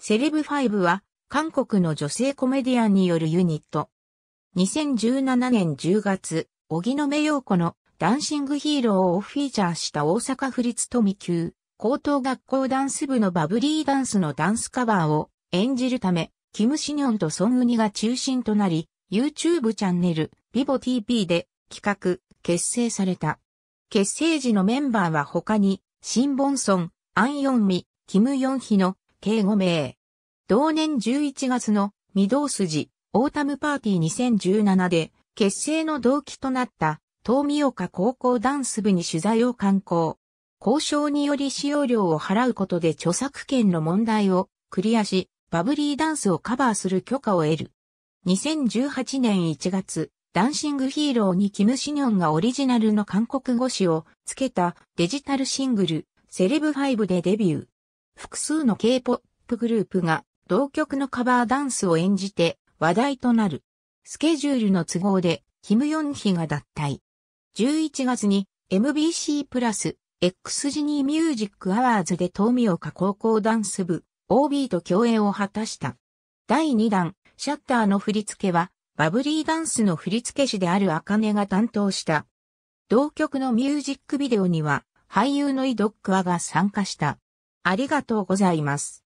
セレブファイブは、韓国の女性コメディアンによるユニット。2017年10月、荻野目洋子のダンシングヒーローをフィーチャーした大阪府立富級高等学校ダンス部のバブリーダンスのダンスカバーを演じるため、キム・シニョンとソン・ウニが中心となり、YouTube チャンネル、ビボ TV で企画、結成された。結成時のメンバーは他に、シン・ボンソン、アン・ヨンミ、キム・ヨンヒの計5名。同年11月の御堂筋オータムパーティー2017で結成の動機となった東美岡高校ダンス部に取材を刊行。交渉により使用料を払うことで著作権の問題をクリアし、バブリーダンスをカバーする許可を得る。2018年1月、ダンシングヒーローにキム・シニョンがオリジナルの韓国語詞をつけたデジタルシングル、セレブ5でデビュー。複数の K-POP グループが同曲のカバーダンスを演じて話題となる。スケジュールの都合で、キム・ヨンヒが脱退。11月に MBC プラス X ジニーミュージックアワーズで東岡高校ダンス部 OB と共演を果たした。第2弾、シャッターの振り付けは、バブリーダンスの振付師であるアカネが担当した。同曲のミュージックビデオには、俳優のイドックアが参加した。ありがとうございます。